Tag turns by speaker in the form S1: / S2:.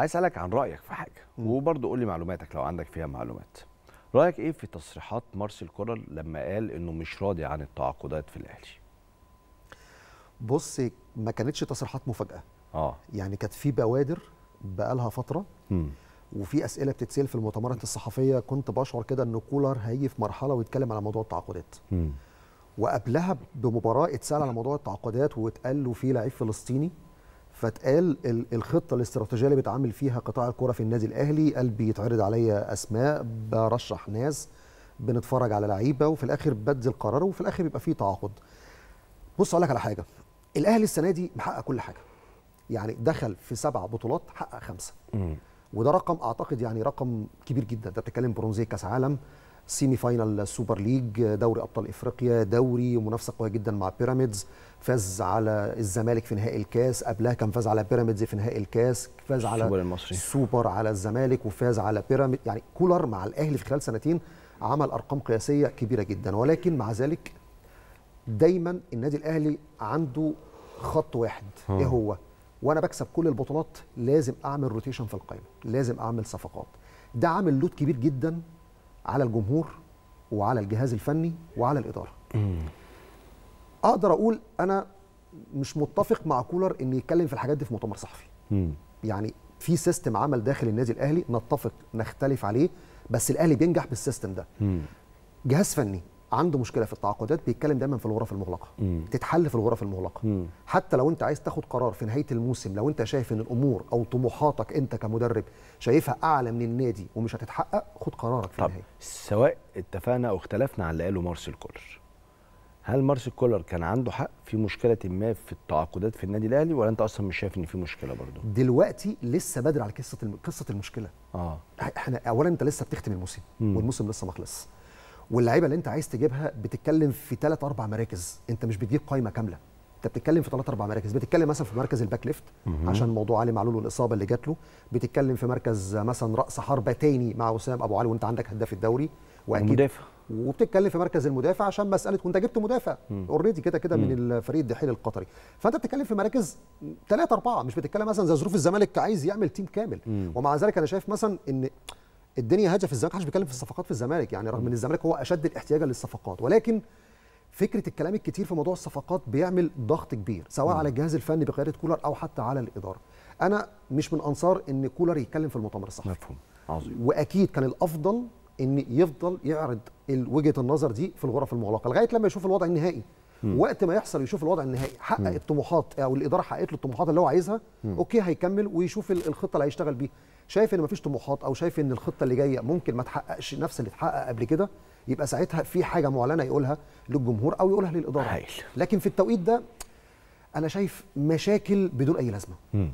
S1: عايز اسالك عن رايك في حاجه وبرضه قول لي معلوماتك لو عندك فيها معلومات رايك ايه في تصريحات مارسيل كولر لما قال انه مش راضي عن التعاقدات في الاهلي بص ما كانتش تصريحات مفاجاه اه يعني كانت في بوادر بقالها فتره م. وفي اسئله بتتسال في المؤتمرات الصحفيه كنت بشعر كده ان كولر هيجي في مرحله ويتكلم على موضوع التعاقدات م. وقبلها بمباراه اتسال على موضوع التعاقدات واتقال له في لعيب فلسطيني فتقال الخطه الاستراتيجيه اللي بيتعامل فيها قطاع الكوره في النادي الاهلي قال بيتعرض عليا اسماء برشح ناس بنتفرج على لعيبه وفي الاخر بدل قرار وفي الاخر بيبقى فيه تعاقد بص اقول لك على حاجه الاهلي السنه دي محقق كل حاجه يعني دخل في سبع بطولات حقق خمسه وده رقم اعتقد يعني رقم كبير جدا انت بتتكلم برونزيه كاس عالم سيمي فاينال سوبر ليج دوري ابطال افريقيا دوري منافسه قويه جدا مع بيراميدز فاز على الزمالك في نهائي الكاس قبلها كان فاز على بيراميدز في نهائي الكاس فاز على السوبر المصري سوبر على الزمالك وفاز على بيراميدز يعني كولر مع الاهلي في خلال سنتين عمل ارقام قياسيه كبيره جدا ولكن مع ذلك دايما النادي الاهلي عنده خط واحد ايه هو وانا بكسب كل البطولات لازم اعمل روتيشن في القائمه لازم اعمل صفقات ده عامل لود كبير جدا على الجمهور وعلى الجهاز الفني وعلى الاداره اقدر اقول انا مش متفق مع كولر ان يتكلم في الحاجات دي في مؤتمر صحفي يعني في سيستم عمل داخل النادي الاهلي نتفق نختلف عليه بس الاهلي بينجح بالسيستم ده جهاز فني عنده مشكله في التعاقدات بيتكلم دايما في الغرف المغلقه مم. تتحل في الغرف المغلقه مم. حتى لو انت عايز تاخد قرار في نهايه الموسم لو انت شايف ان الامور او طموحاتك انت كمدرب شايفها اعلى من النادي ومش هتتحقق خد قرارك في طب النهايه سواء اتفقنا او اختلفنا على اللي قاله مارسيل كولر هل مارسيل كولر كان عنده حق في مشكله ما في التعاقدات في النادي الاهلي ولا انت اصلا مش شايف ان في مشكله برضه دلوقتي لسه بدري على قصه قصه المشكله اه احنا اولا انت لسه بتختم الموسم مم. والموسم لسه ما خلصش واللعيبه اللي انت عايز تجيبها بتتكلم في ثلاث اربع مراكز انت مش بتجيب قائمه كامله انت بتتكلم في ثلاث اربع مراكز بتتكلم مثلا في مركز الباك ليفت عشان موضوع علي معلول والاصابه اللي جات له بتتكلم في مركز مثلا راس حربه تاني مع وسام ابو علي وانت عندك هداف الدوري واكيد وبتتكلم في مركز المدافع عشان مساله كنت جبت مدافع اوريدي كده كده من الفريق الدحيل القطري فانت بتتكلم في مراكز ثلاثه اربعه مش بتتكلم مثلا زي ظروف الزمالك عايز يعمل تيم كامل مم. ومع ذلك انا شايف مثلا ان الدنيا هاجه في الزمالك محدش بيتكلم في الصفقات في الزمالك يعني رغم ان الزمالك هو اشد الاحتياجا للصفقات ولكن فكره الكلام الكتير في موضوع الصفقات بيعمل ضغط كبير سواء على الجهاز الفني بقياده كولر او حتى على الاداره انا مش من انصار ان كولر يتكلم في المؤتمر الصحفي مفهوم عظيم واكيد كان الافضل ان يفضل يعرض وجهه النظر دي في الغرف المغلقه لغايه لما يشوف الوضع النهائي وقت ما يحصل يشوف الوضع النهائي حقق م. الطموحات او الاداره حققت له الطموحات اللي هو عايزها م. اوكي هيكمل ويشوف الخطه اللي هيشتغل بيها شايف ان مفيش طموحات او شايف ان الخطه اللي جايه ممكن ما تحققش نفس اللي اتحقق قبل كده يبقى ساعتها في حاجه معلنه يقولها للجمهور او يقولها للاداره حيل. لكن في التوقيت ده انا شايف مشاكل بدون اي لازمه م.